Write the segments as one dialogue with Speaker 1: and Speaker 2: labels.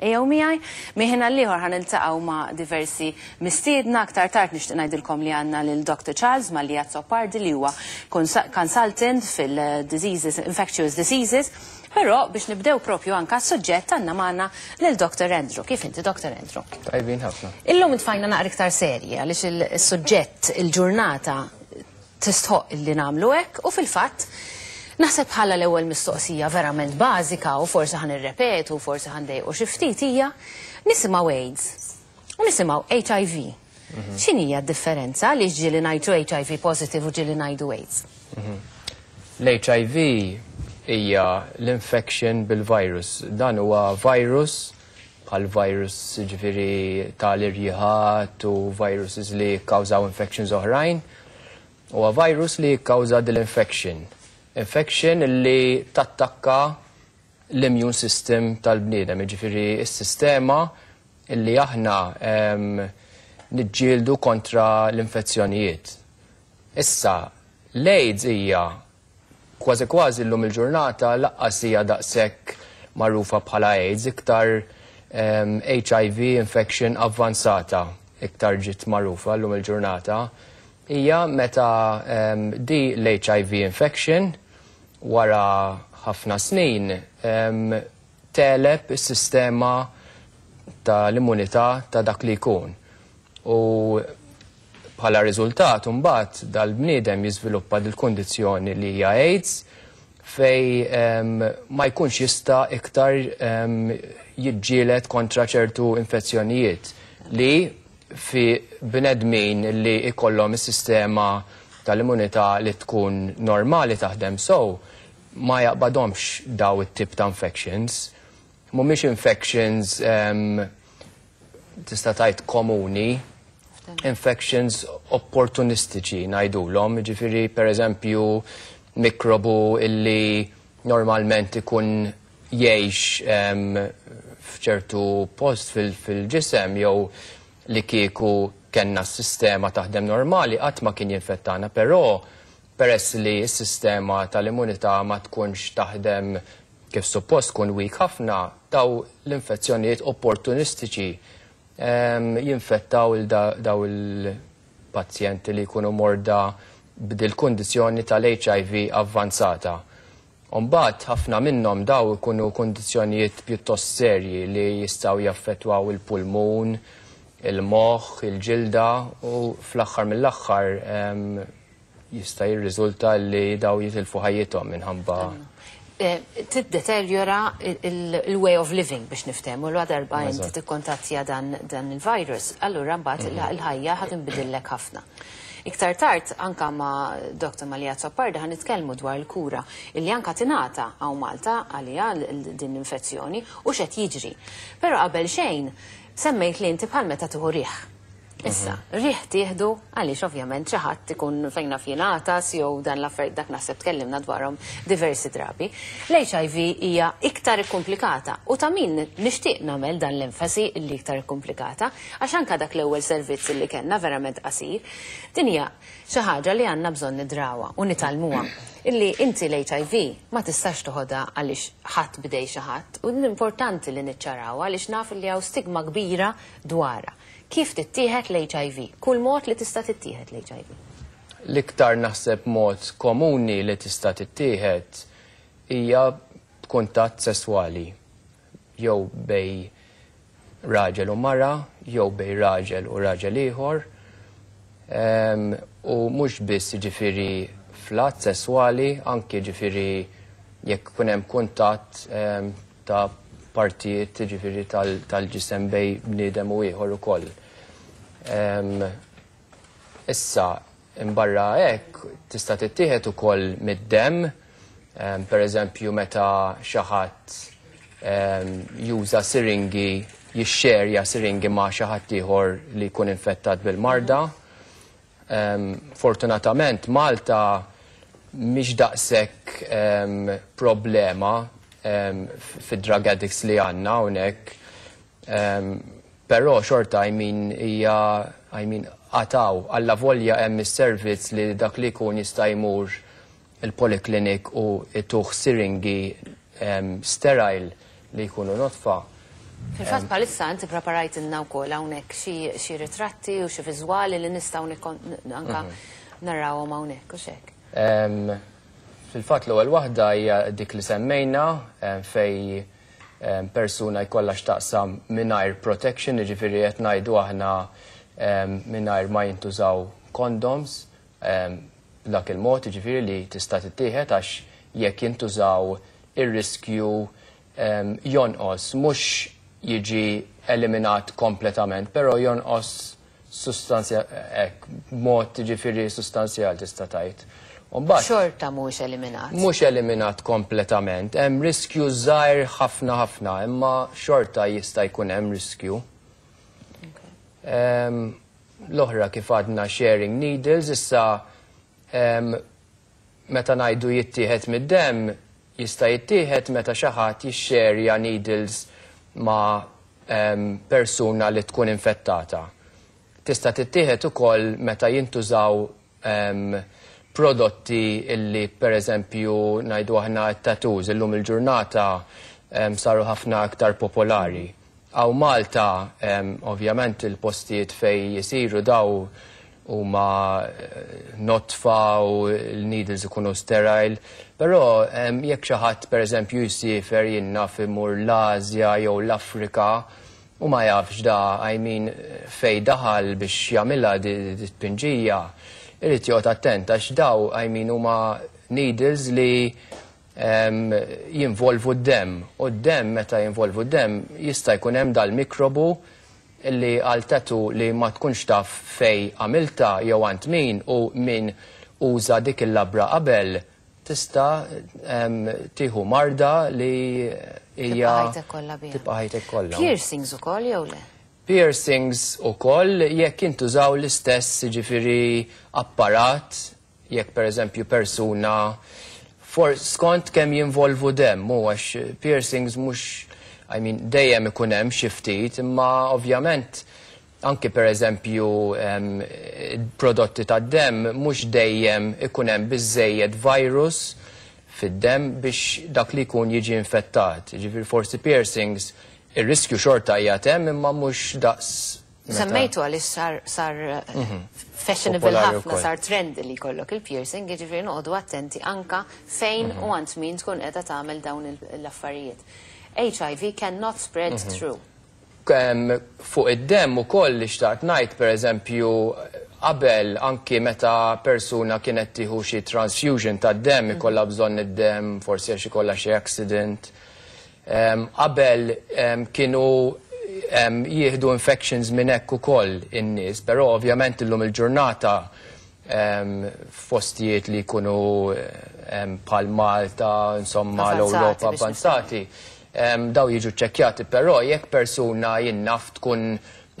Speaker 1: Ejaw miħaj, miħina liħor ħan il-taqaw ma diversi mistiedna, aktar tart nishtiq najdilkom li għanna l-Dr. Charles Maljazzo Pardi li huwa consultant fil-diseases, eh, infectious diseases, Pero biex nibdew propju anka s-sujġett għanna maħna l-Dr. Andrew. Kif inti, Dr. Andrew?
Speaker 2: Tajbin ħafna.
Speaker 1: Illum tfajna naqra iktar serja għaliex il-sujġett il-ġurnata tistħoq li namlu hekk u fil-fatt Naħseb bħala l-ewwel mistoqsija verament bażika u forsi ħan irrepetu u forsi ħan dejqu xi ftit hija nisimgħu AIDS u nisimgħu HIV. hija d-differenza li ġieli ngħidu HIV positive u ġieli ngħidu AIDS?
Speaker 2: Mhm. L-HIV hija l-infection bil-virus. Dan huwa virus bħal virus ġifiri tal-irjiħat u viruses li kawżaw infections oħrajn. Huwa virus li kawża dil-infection infection illi tattakka l-immune system tal-bniedem, ġifiri s-sistema li illi aħna nġildu kontra l-infezzjonijiet. Issa, l-AIDS hija kważi kważi l-lum il-ġurnata laqqas hija daqshekk magħrufa bħala AIDS iktar um, HIV infection avvanzata iktar ġit magħrufa l-lum il-ġurnata hija meta um, di l-HIV infection wara ħafna snin teleb is-sistema tal-immunità ta' dak li jkun. U bħala riżultat mbagħad dal-bniedem jiżviluppa dil-kondizzjoni li hija AIDS fej um, ma jkunx jista iktar um, kontra ċertu infezzjonijiet li fi bnedmin li ikollhom is-sistema tal-immunità li tkun normali taħdem so ma jaqbadomx daw it-tip ta' infections. Mhumiex infections um, tista' tajt komuni, infections opportunistiċi ngħidulhom, per pereżempju mikrobu illi normalment ikun jgħix um, f'ċertu post fil-ġisem fil jew li kieku kenna s-sistema taħdem normali, qatt ma kien jinfettana, però peress li s-sistema tal-immunità ma tkunx taħdem kif suppost kun wik ħafna, daw l-infezzjonijiet opportunistiċi ehm, jinfettaw daw il-pazjenti li jkunu morda b'dil kondizjoni tal-HIV avvanzata. Umbat, ħafna minnom daw ikunu kondizjonijiet pjuttost serji li jistaw jaffetwaw il-pulmun, il il pulmun il-moħ, il-ġilda u fl-axħar mill-axħar jista' jirriżulta li daw jitilfu ħajjithom minħabba.
Speaker 1: Eh, Tiddeterjora il-way of living biex niftemu l darba inti tikkontattja dan il-virus, allura mbagħad mm. il-ħajja ħad inbidillek ħafna. Iktar tard anka ma Dr. Malija Zopparda ħan nitkellmu dwar il-kura illi anka tinata għaw Malta għalija din l-infezzjoni u xed jiġri. Pero qabel xejn semmejt li inti bħal meta tuħu riħ. Issa, mhm. riħ tieħdu għaliex ovvjament xi ħadd ikun fejna fjenatas jew dan l-affarijiet dak naħseb tkellimna dwarhom diversi drabi. L-HIV hija iktar komplikata u ta' min nixtieq nagħmel dan l-enfasi li iktar komplikata għax anke dak l-ewwel servizz li kellna verament qasir, din hija xi ħaġa li għandna bżonn nidrawa u nitalmuha illi inti l-HIV ma tistax toħodha għaliex ħadd bidej xi ħadd u l-importanti li niċċaraw għaliex naf li hawn stigma kbira dwarha. Kif tittieħed l-HIV? Kull mod li tista' tittieħed l-HIV.
Speaker 2: L-iktar naħseb mod komuni li tista' tittieħed hija kuntatt sesswali jew bej raġel u mara, jew bej raġel u raġel ieħor. Um, u mhux biss jiġifieri flat sessuali, anki ġifiri jekk kunem kuntat ehm, ta' partijiet ġifiri tal-ġisem tal bej bnidem u ieħor ukoll. Ehm, issa, imbarra hekk tista' tittieħed ukoll mid-dem, ehm, per eżempju meta xaħat juża siringi jixxerja siringi ma' xaħat ieħor li jkun infettat bil-marda. Fortunatament Malta mhix daqshekk um, problema um, ehm, fid-drug addicts li għandna hawnhekk. Um, però xorta I mean hija I mean għataw għalla volja hemm is-servizz li dak li jkun jista' jmur il-poliklinik u ituħ siringi um, sterile li jkunu notfa'
Speaker 1: Fil-fat palissa inti preparajt inna u kol għawnek xie ritratti u xie vizuali li nistaw anka mhm. narraw għawnek u xek.
Speaker 2: Fil-fat l-ewwel waħda hija dik li semmejna fej persuna jkollha x'taqsam mingħajr protection, jiġifieri qed ngħidu aħna mingħajr ma jintużaw kondoms dak il-mod jiġifieri li tista' tittieħed għax jekk jintużaw ir-riskju jonqos mhux jiġi eliminat kompletament, però jonqos sustanzja, ek, mod ġifiri sustanzjal tista tajt. Umbat, xorta mhux eliminat. Mhux eliminat kompletament. Hemm riskju zaħir ħafna ħafna, imma xorta jista' jkun hemm riskju. L-oħra kif għadna sharing needles, issa meta ngħidu jittieħed mid-dem, jista' jittieħed meta xi ħadd jixxerja needles ma' persuna li tkun infettata. Tista' tittieħed ukoll meta jintużaw prodotti illi per eżempju najdu aħna tattoos illum il-ġurnata saru ħafna aktar popolari. Għaw Malta, ovvjament il-postijiet fej jisiru daw u ma eh, notfa u l-needles ikunu sterile. Pero jekk xi ħadd pereżempju jsifer jinnaf imur l-Asja jew l-Afrika u ma jafx da, I mean, fej daħal biex jagħmilha di pinġija irrit jgħot attent għax daw għajmin huma needles li jinvolvu d-dem u d-dem meta jinvolvu d-dem jista' jkun hemm dal-mikrobu li għaltetu li ma tkunx taf fej għamilta jew għant min u min uża dik il-labra qabel tista tiħu marda li hija
Speaker 1: tibqa' ħajtek kollha. Piercings ukoll jew le?
Speaker 2: piercings u koll jekk intużaw l-istess ġifiri apparat, jekk per eżempju persuna, for skont kem jinvolvu dem, mu għax piercings mux, I mean, dejjem ikunem xiftit, imma ovvjament anki per eżempju um, prodotti ta' dem mux dejjem ikunem bizzejed virus fid-dem biex dak li kun jiġi infettat. Ġifir forsi piercings il-riskju xorta jgħatem imma mux daqs.
Speaker 1: Semmejtu għalix sar eh, mhm. fashionable ħafna, sar trend li kollok il-piercing, ġifiri noqdu attenti anka fejn mhm. u għant min tkun edha tagħmel dawn l-affarijiet. HIV cannot spread mhm. through.
Speaker 2: Fuq id-dem u koll li xtaqt najt, per eżempju, qabel anki meta persuna kienet tiħu xi transfusion ta' dem ikolla bżonn id-dem, forsi għax kolla xi accident qabel kienu jieħdu infections minn hekk ukoll in-nies, però ovvjament illum il-ġurnata fostijiet li kunu pal Malta, insomma l-Europa avanzati, daw jiġu ċekjati, però jekk persuna jinnaf tkun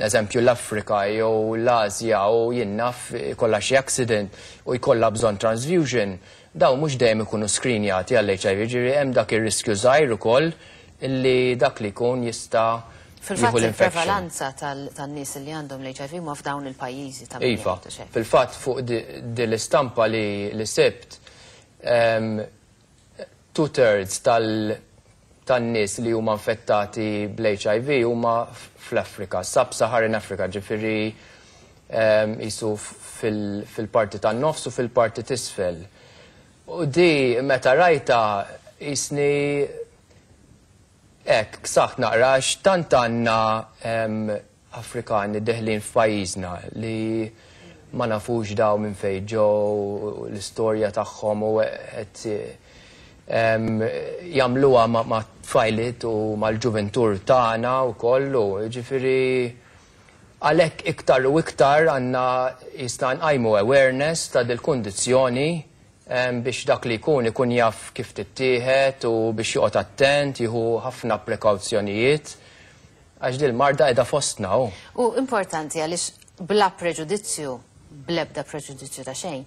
Speaker 2: eżempju l-Afrika jew l-Azja u jinnaf kollha xi accident u jkollha bżonn transfusion, daw mhux dejjem ikunu skrinjati għall-HIV, ġiri hemm dak ir-riskju żgħir ukoll illi dak li kun jista'
Speaker 1: Fil-fat il-prevalanza tal-nis li għandhom l-HIV ma f'dawn il-pajizi ta' Iva,
Speaker 2: fil-fat fuq dil-istampa li l-sebt two-thirds tal-nis li huma infettati bl-HIV huma fl-Afrika, sub-Saharan Afrika, ġifiri jisu fil-parti tan-nofs u fil-parti tisfel. U di meta rajta jisni Ek, ksaħt naqrax, tant għandna Afrikani deħlin f'pajjiżna li ma nafux daw minn fejn l-istorja tagħhom u qed jagħmluha ma' tfajlit u mal-ġuventur tagħna u kollu, ġifiri għalhekk iktar u iktar għandna jista' nqajmu awareness ta' dil-kundizzjoni biex dak li jkun ikun jaf kif tittieħed u biex joqgħod attent, jieħu ħafna prekawzjonijiet. Għax din marda qiegħda fostna u.
Speaker 1: U importanti għaliex bla preġudizzju, blebda preġudizzju ta' xejn.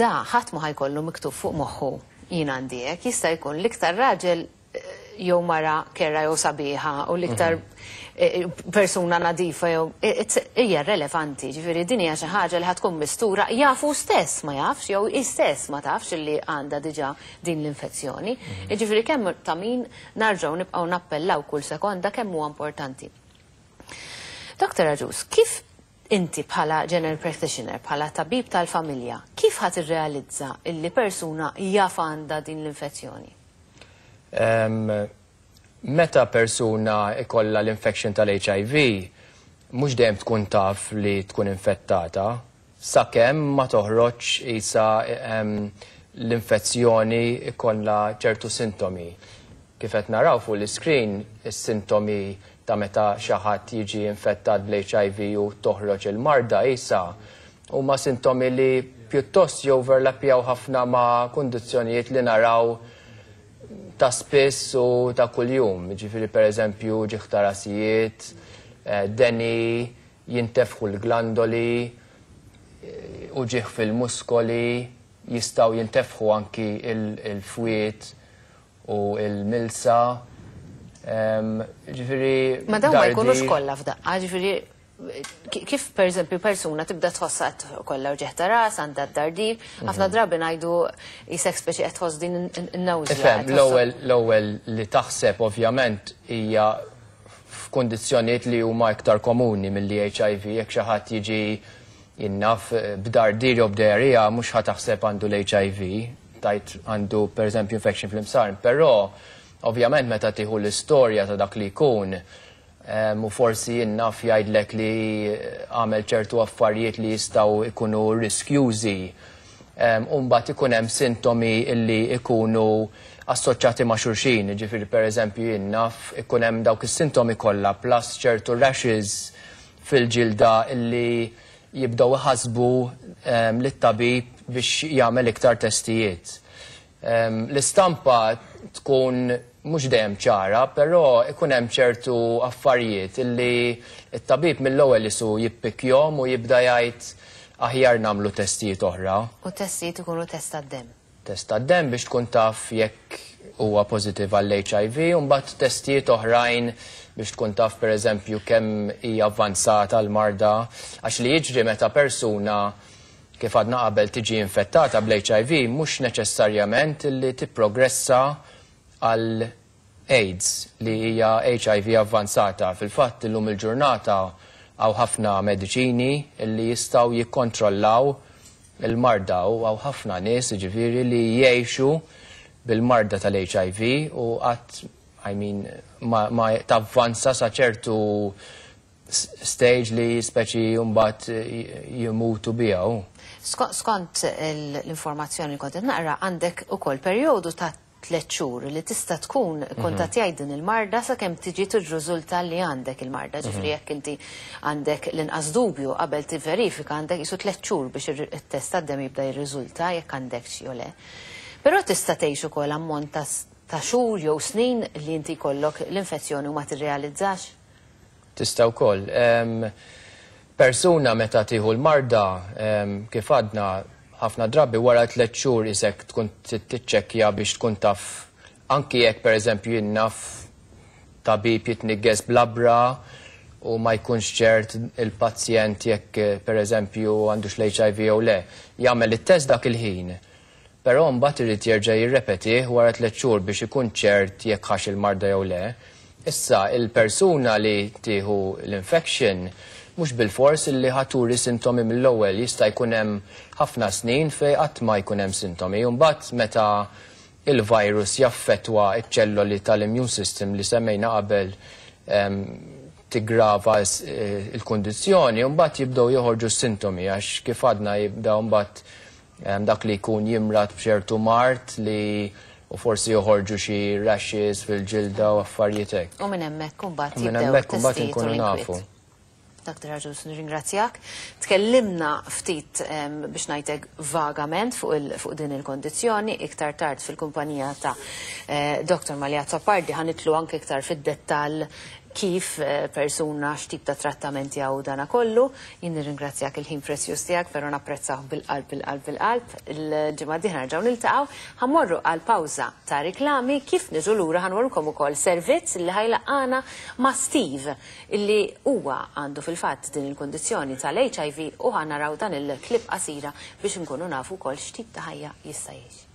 Speaker 1: Da ħadd ma ħajkollu miktub fuq moħħu jien għandijek jista' jkun l-iktar raġel jew mara kera jew sabiħa u l-iktar mhm. e, e, persuna nadifa jew e, hija relevanti, ġifieri din hija xi ħaġa li ħadkun mistura jafu stess ma jafx jew istess ma tafx li għandha diġà din l-infezzjoni. Mhm. Ġifieri kemm ta' min narġgħu nibqgħu nappellaw kull sekonda kemm huwa importanti. Dr. Aġus, kif inti bħala general practitioner, bħala tabib tal-familja, kif ħat irrealizza illi persuna jaf għandha din l-infezzjoni?
Speaker 2: meta persuna ikolla l-infection tal-HIV, mux dejjem tkun taf li tkun infettata, sakemm ma toħroġ isa l-infezzjoni ikolla ċertu sintomi. Kif qed naraw fuq l screen is-sintomi ta' meta xaħat jiġi infettat bl-HIV u toħroġ il-marda u huma sintomi li pjuttost joverlapjaw ħafna ma' kundizzjonijiet li naraw ta' spess u ta' kuljum. Ġifiri per eżempju ġiħtarasijiet, eh, deni, jintefħu l-glandoli, eh, u ġiħ fil-muskoli, jistaw jintefħu anki il-fwiet u il-milsa. Ehm, ġifiri. Ma dawn ma jkunux kollha
Speaker 1: f'daqqa, ġifiri kif per eżempju persuna tibda tħossat kollha ġeħta ras, għandha d-dardib, ħafna mhm. drabi ngħidu jisek speċi qed tħoss din in-nawżja. l-ewwel
Speaker 2: l-ewwel li taħseb ovvjament hija f'kundizzjonijiet li huma iktar komuni milli HIV jekk xi ħadd jiġi jinnaf b'dardir jew b'derija mhux ħataħseb għandu l-HIV tajt għandu per eżempju infection fl-imsarn, però ovvjament meta tieħu l-istorja ta' dak li jkun u forsi innaf jgħidlek li eh, għamel ċertu affarijiet li jistaw ikunu riskjużi Umbat ikun hemm sintomi illi ikunu assoċjati ma' xurxin, ġifiri per eżempju jinnaf, ikun hemm dawk is-sintomi kollha plus ċertu rashes fil-ġilda illi jibdaw iħasbu lit-tabib biex jagħmel iktar testijiet. L-istampa tkun mhux dejjem ċara, però ikun hemm ċertu affarijiet illi it-tabib mill-ewwel isu jippikjom u jibda jgħid aħjar namlu testijiet oħra.
Speaker 1: U testijiet ikunu test għad-dem.
Speaker 2: Test għad-dem biex tkun taf jekk huwa pożittiv għall-HIV, u mbagħad testijiet oħrajn biex tkun taf pereżempju kemm hija avvanzata l-marda għax li jiġri meta persuna kif għadna qabel tiġi infettata bl-HIV mhux neċessarjament li tipprogressa progressa għal AIDS li hija HIV avvanzata. Fil-fatt illum il-ġurnata għaw ħafna mediċini li jistaw jikkontrollaw il-marda u għaw ħafna nies ġifiri li jiexu bil-marda tal-HIV u għat, I mean, ma, ma tavvanza sa ċertu stage li speċi jumbat jimutu bijaw.
Speaker 1: Skont l-informazzjoni li naqra għandek u kol periodu ta' tliet xhur li tista' tkun mhm. kontattjaj din il-marda sakemm tiġi tirriżulta li għandek il-marda. Mhm. Ġifri jekk inti għandek l-inqas dubju qabel tivverifika għandek isu tliet xhur biex it-test għaddem jibda jirriżulta jekk għandek xi le. Però tista' tgħix ukoll ammont ta' xhur jew snin li inti kollok l-infezzjoni u ma tirrealizzax?
Speaker 2: Tista' wkoll. Ehm, persuna meta tieħu l-marda ehm, kif għadna ħafna drabi wara tliet xhur isek tkun titċekkja biex tkun taf anki jekk pereżempju jinnaf tabib jitniges blabra u ma jkunx ċert il-pazjent jekk pereżempju għandux l-HIV jew le. Jagħmel it-test dak il-ħin. Però mbagħad irid jerġa' jirrepeti wara tliet xhur biex ikun ċert jekk ħax il-marda jew le. Issa il-persuna li tieħu l-infection mux bil-fors illi ħaturi sintomi mill-ewwel jista' jkun hemm ħafna snin fej qatt ma jkun hemm sintomi. Mbagħad meta il-virus jaffetwa iċ li tal-immune system li semmejna qabel tigrava eh, il-kondizjoni, mbagħad jibdow joħorġu sintomi għax kif għadna jibda mbagħad dak li jkun jimrat b'ċertu mart li u forsi joħorġu xi rashes fil-ġilda u affarijiet
Speaker 1: U minn hemmhekk kumbat. jibdow hemmhekk kumbat inkunu nafu. Dr. Arġus, nirringrazzjak. Tkellimna ftit biex najtek vagament fuq din il-kondizjoni, iktar tard fil-kumpanija ta' eh, Dr. Malja Sapardi, ħanitlu anke iktar fid-dettal kif eh, persuna x'tip ta' trattament jaw dana kollu. Jien nirringrazzjak il-ħin presjus tiegħek veru napprezzaw bil-qalb bil-qalb bil-qalb. Il-ġimgħa diħna nil niltaqgħu ħammorru għal pawza ta' riklami kif niżu lura komu ukoll servizz li ħajlaqana ma' Steve illi huwa għandu fil-fatt din il-kondizzjoni tal-HIV u raw dan il klip qasira biex nkunu nafu kol x'tip ta' ħajja jista'